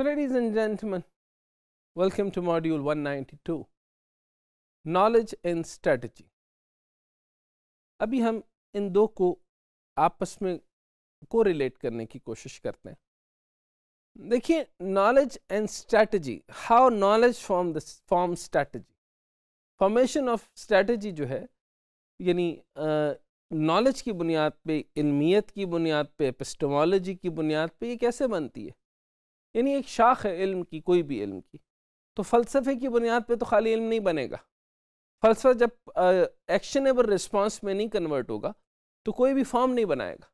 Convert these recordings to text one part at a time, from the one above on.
So, ladies and gentlemen, welcome to module 192 Knowledge and Strategy. अभी हम इन दो को आपस में कोरिलेट करने की कोशिश करते हैं देखिए knowledge and strategy how knowledge form the form strategy formation of strategy जो है यानी नॉलेज की बुनियाद पे इनमियत की बुनियाद पे एपिस्टमोलॉजी की बुनियाद पे ये कैसे बनती है यानी एक शाख है इल्म की कोई भी इल्म की तो फ़लसफ़े की बुनियाद पर तो खाली इल्म नहीं बनेगा फ़लसफ़ा जब एक्शनेबल रिस्पॉन्स में नहीं कन्वर्ट होगा तो कोई भी फॉर्म नहीं बनाएगा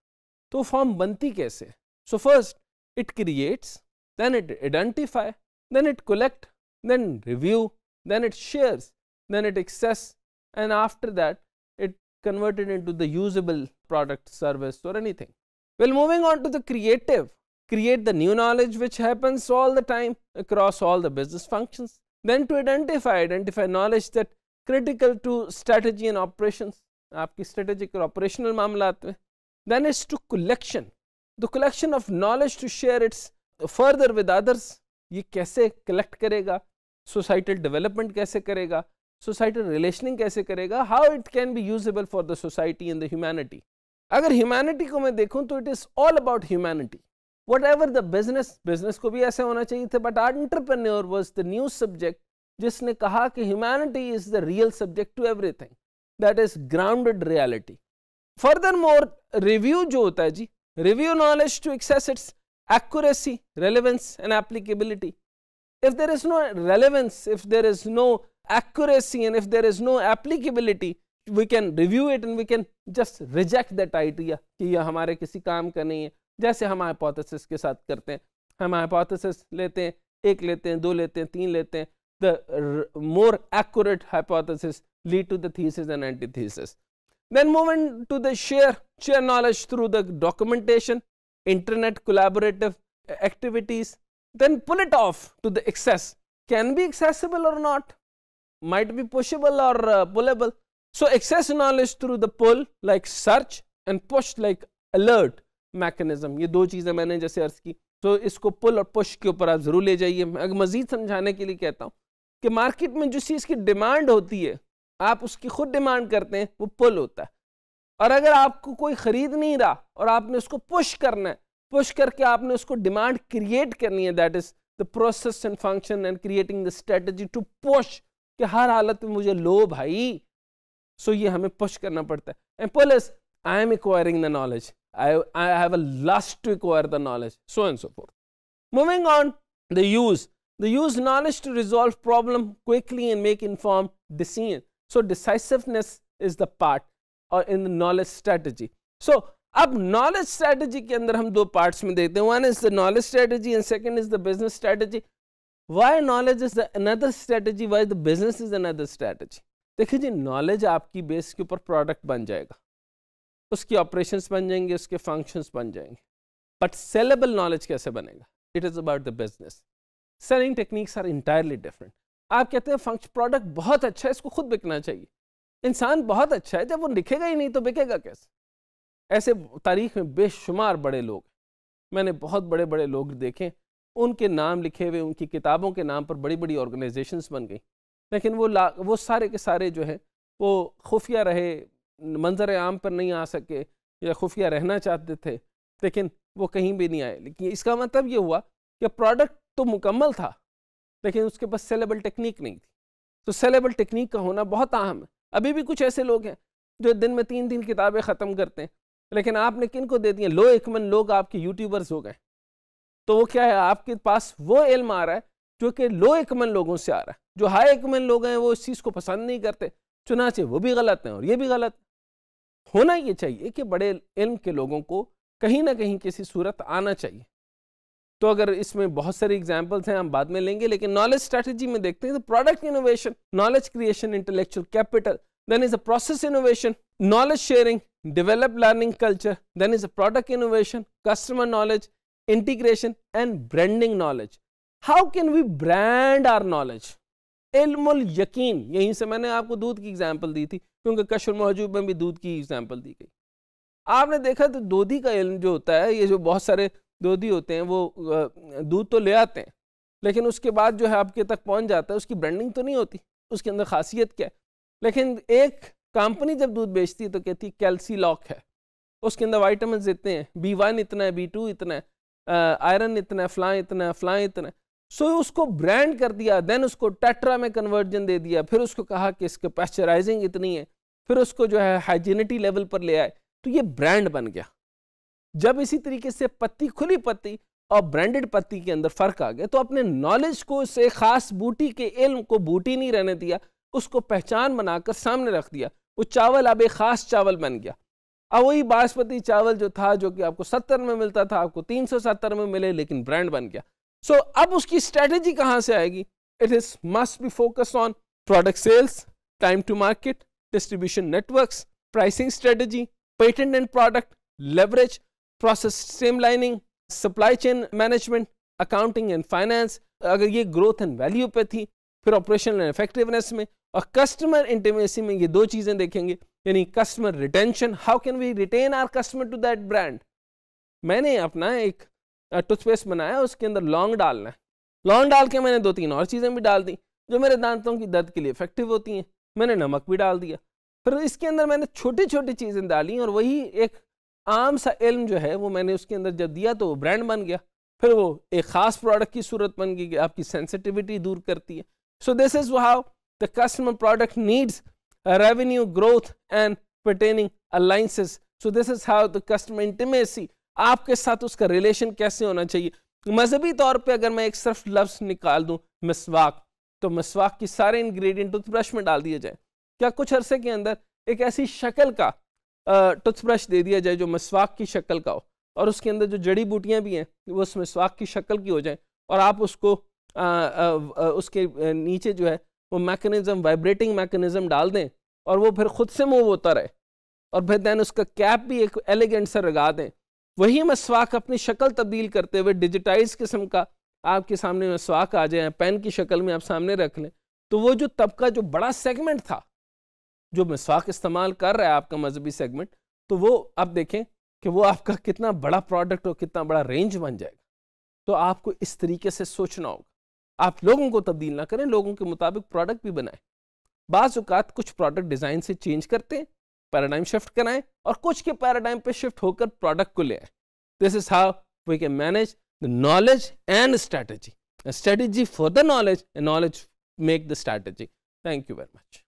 तो फॉर्म बनती कैसे so first it creates then it identify then it collect then review then it shares then it access and after that it converted into the usable product service और anything well moving on to the creative create the new knowledge which happens all the time across all the business functions. Then to identify, identify knowledge that critical to strategy and operations, आपकी strategic और operational मामलात में. Then is to collection, the collection of knowledge to share its further with others. ये कैसे collect करेगा, societal development कैसे करेगा, societal relationing कैसे करेगा, how it can be usable for the society and the humanity. अगर humanity को मैं देखूँ तो it is all about humanity. Whatever the business business को भी ऐसे होना चाहिए थे but entrepreneur was the new subject जिसने कहा कि humanity is the real subject to everything that is grounded reality furthermore review जो होता है जी review knowledge to access its accuracy relevance and applicability if there is no relevance if there is no accuracy and if there is no applicability we can review it and we can just reject that idea कि यह हमारे किसी काम का नहीं है जैसे हम हाइपोथेसिस के साथ करते हैं हम हाइपोथेसिस लेते हैं एक लेते हैं दो लेते हैं तीन लेते हैं the more accurate hypothesis lead to the thesis and antithesis then movement to the share share knowledge through the documentation internet collaborative activities then pull it off to the access can be accessible और not might be pushable और pullable so access knowledge through the pull like search and push like alert mechanism ये दो चीज़ें मैंने जैसे अर्ज की तो इसको पुल और पुश के ऊपर आप ज़रूर ले जाइए मैं मज़ीद समझाने के लिए कहता हूँ कि मार्केट में जिस चीज़ की डिमांड होती है आप उसकी खुद डिमांड करते हैं वो पुल होता है और अगर आपको कोई ख़रीद नहीं रहा और आपने उसको पुश करना है पुश करके आपने उसको डिमांड क्रिएट करनी है that is the process and function and creating the strategy to push कि हर हालत में मुझे लो भाई सो so ये हमें पुश करना पड़ता है and pull is I am acquiring the knowledge I, I have a lust to acquire the knowledge, so and so forth. Moving on, the use. The use knowledge to resolve problem quickly and make informed decision. So, decisiveness is the part or uh, in the knowledge strategy. So, up knowledge strategy ke andar hum do parts mein dekhte. One is the knowledge strategy and second is the business strategy. Why knowledge is the another strategy? Why the business is another strategy? Dekhi ji, knowledge aapki base ke upar product ban jayega. उसकी operation बन जाएंगे उसके functions बन जाएंगे but saleable knowledge कैसे बनेगा it is about the business selling techniques are entirely different आप कहते हैं फंक्शन प्रोडक्ट बहुत अच्छा है इसको खुद बिकना चाहिए इंसान बहुत अच्छा है जब वो लिखेगा ही नहीं तो बिकेगा कैसे ऐसे तारीख में बेशुमार बड़े लोग मैंने बहुत बड़े बड़े लोग देखे उनके नाम लिखे हुए उनकी किताबों के नाम पर बड़ी बड़ी ऑर्गेनाइजेशंस बन गई लेकिन वो ला वो सारे के सारे जो है वो खुफिया रहे मंजर आम पर नहीं आ सके या खुफिया रहना चाहते थे लेकिन वो कहीं भी नहीं आए लेकिन इसका मतलब ये हुआ कि प्रोडक्ट तो मुकम्मल था लेकिन उसके पास सेलेबल टेक्निक नहीं थी तो सेलेबल टेक्निक का होना बहुत अहम है अभी भी कुछ ऐसे लोग हैं जो दिन में तीन तीन किताबें ख़त्म करते हैं लेकिन आपने किन को दे दिया लो एकमन लोग आपके यूट्यूबर्स हो गए तो वो क्या है आपके पास वो इल्म आ रहा है जो कि लो एकमन लोगों से आ रहा है जो हाई एकमन लोग हैं वो इस चीज़ को पसंद नहीं करते चुनाचे वो भी गलत हैं और ये भी गलत होना ये चाहिए कि बड़े इल्म के लोगों को कहीं ना कहीं किसी सूरत आना चाहिए तो अगर इसमें बहुत सारे एग्जाम्पल्स हैं हम बाद में लेंगे लेकिन नॉलेज स्ट्रेटजी में देखते हैं तो product innovation knowledge creation intellectual capital then is a process innovation knowledge sharing develop learning culture then is a product innovation customer knowledge integration and branding knowledge how can we brand our knowledge इल्मुल यकीन यहीं से मैंने आपको दूध की example दी थी क्योंकि कशर महजूब में भी दूध की एग्जाम्पल दी गई आपने देखा तो दोधी का इल्म जो होता है ये जो बहुत सारे दोधी होते हैं वो दूध तो ले आते हैं लेकिन उसके बाद जो है आपके तक पहुंच जाता है उसकी ब्रांडिंग तो नहीं होती उसके अंदर खासियत क्या है लेकिन एक कंपनी जब दूध बेचती है तो कहती है कैल्सी लॉक है उसके अंदर वाइटमिन इतने हैं बी वन इतना है बी टू इतना है आयरन इतना है फ़लाँ इतना है फ़लाँ इतना है सो so, उसको ब्रांड कर दिया देन उसको टेट्रा में कन्वर्जन दे दिया फिर उसको कहा कि इसके पैस्चराइजिंग इतनी है फिर उसको जो है हाइजीनिटी लेवल पर ले आए तो ये ब्रांड बन गया जब इसी तरीके से पत्ती खुली पत्ती और ब्रांडेड पत्ती के अंदर फर्क आ गया तो अपने नॉलेज को उस एक खास बूटी के इल्म को बूटी नहीं रहने दिया उसको पहचान बनाकर सामने रख दिया वो चावल अब एक खास चावल बन गया अब वही बासमती चावल जो था जो कि आपको सत्तर में मिलता था आपको तीन सौ सत्तर में मिले लेकिन ब्रांड बन गया सो अब उसकी स्ट्रेटेजी कहां से आएगी it is must be focus on product sales time to market distribution network pricing strategy patent and product leverage process same lining supply chain management accounting and finance अगर ये ग्रोथ एंड वैल्यू पे थी फिर operation and effectiveness में और customer intimacy में ये दो चीजें देखेंगे यानी customer retention how can we retain our customer to that brand मैंने अपना एक टूथपेस्ट बनाया उसके अंदर लौंग डालना है लौंग डाल के मैंने दो तीन और चीज़ें भी डाल दी जो मेरे दांतों की दर्द के लिए इफेक्टिव होती हैं मैंने नमक भी डाल दिया फिर इसके अंदर मैंने छोटी छोटी चीज़ें डाली और वही एक आम सा इल्म जो है वो मैंने उसके अंदर जब दिया तो वो ब्रांड बन गया फिर वो एक ख़ास प्रोडक्ट की सूरत बन गई कि आपकी सेंसिटिविटी दूर करती है so this is how the customer product needs revenue growth and pertaining alliances so this is how the customer intimacy आपके साथ उसका रिलेशन कैसे होना चाहिए मजहबी तौर पे अगर मैं एक सिर्फ लफ्ज निकाल दूं मिसवाक तो मिसवाक की सारे इंग्रेडिएंट टूथब्रश में डाल दिए जाए क्या कुछ अरसे के अंदर एक ऐसी शक्ल का टूथब्रश दे दिया जाए जो मिसवाक की शक्ल का हो और उसके अंदर जो जड़ी बूटियाँ भी हैं वो उस मिसवाक की शक्ल की हो जाए और आप उसको आ, आ, आ, उसके नीचे जो है वो मैकेनिज्म वाइब्रेटिंग मैकेनिज्म डाल दें और वो फिर खुद से मूव होता रहे और फिर दैन उसका कैप भी एक एलिगेंट सा लगा दें वही मसवाक अपनी शक्ल तब्दील करते हुए डिजिटाइज किस्म का आपके सामने मसवाक आ जाए पेन की शक्ल में आप सामने रख लें तो वो जो तबका जो बड़ा सेगमेंट था जो मसवाक इस्तेमाल कर रहा है आपका मजहबी सेगमेंट तो वो आप देखें कि वो आपका कितना बड़ा प्रोडक्ट और कितना बड़ा रेंज बन जाएगा तो आपको इस तरीके से सोचना होगा आप लोगों को तब्दील ना करें लोगों के मुताबिक प्रोडक्ट भी बनाएं बाज़ात कुछ प्रोडक्ट डिज़ाइन से चेंज करते हैं पैराडाइम शिफ्ट कराएं और कुछ के पैराडाइम पे शिफ्ट होकर प्रोडक्ट को ले आए this is how we can manage the knowledge and strategy strategy for the knowledge knowledge make the strategy thank you very much